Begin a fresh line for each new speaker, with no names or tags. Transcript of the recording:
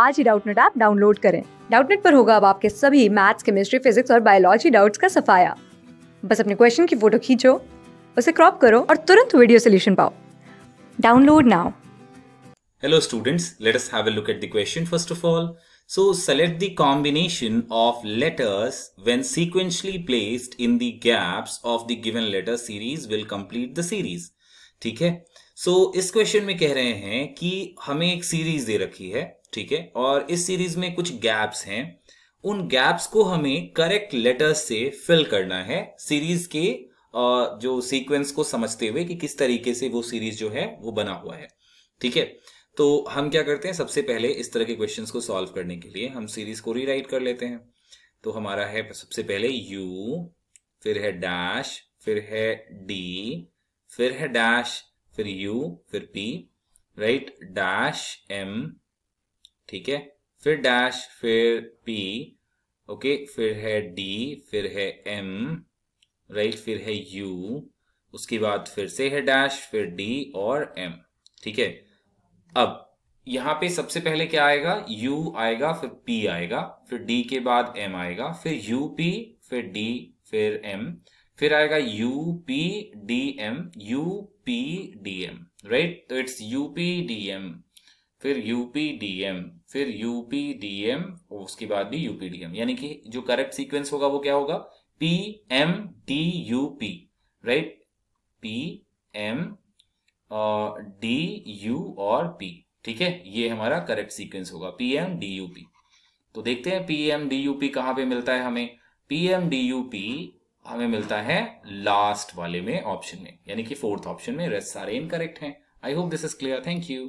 आज ही Doubtnut app download करें डाउटनेट पर होगा अब आपके सभी मैथ्स केमिस्ट्री फिजिक्स और बायोलॉजी डाउट्स का सफाया बस अपने क्वेश्चन की फोटो खींचो उसे क्रॉप करो और तुरंत वीडियो सोल्यूशन पाओ download now
hello students let us have a look at the question first of all so select the combination of letters when sequentially placed in the gaps of the given letter series will complete the series ठीक है सो इस question में कह रहे हैं कि हमें एक सीरीज दे रखी है ठीक है और इस सीरीज में कुछ गैप्स हैं उन गैप्स को हमें करेक्ट लेटर्स से फिल करना है सीरीज के जो सीक्वेंस को समझते हुए कि किस तरीके से वो सीरीज जो है वो बना हुआ है ठीक है तो हम क्या करते हैं सबसे पहले इस तरह के क्वेश्चन को सॉल्व करने के लिए हम सीरीज को रीराइट कर लेते हैं तो हमारा है सबसे पहले यू फिर है डैश फिर है डी फिर है डैश फिर यू फिर पी राइट डैश एम ठीक है फिर डैश फिर पी ओके फिर है डी फिर है एम राइट फिर है यू उसके बाद फिर से है डैश फिर डी और एम ठीक है अब यहाँ पे सबसे पहले क्या आएगा यू आएगा फिर पी आएगा फिर डी के बाद एम आएगा फिर यू पी फिर डी फिर एम फिर आएगा U P D M U P D M right तो it's U P D M फिर यूपीडीएम फिर यूपीडीएम उसके बाद भी यूपीडीएम यानी कि जो करेक्ट सीक्वेंस होगा वो क्या होगा P M D U P right P M D U और पी ठीक है ये हमारा करेक्ट सीक्वेंस होगा P M D U P तो देखते हैं P M D U P कहां पे मिलता है हमें P M D U P हमें मिलता है लास्ट वाले में ऑप्शन में यानी कि फोर्थ ऑप्शन में रेस्ट सारे इनकरेक्ट हैं I hope this is clear thank you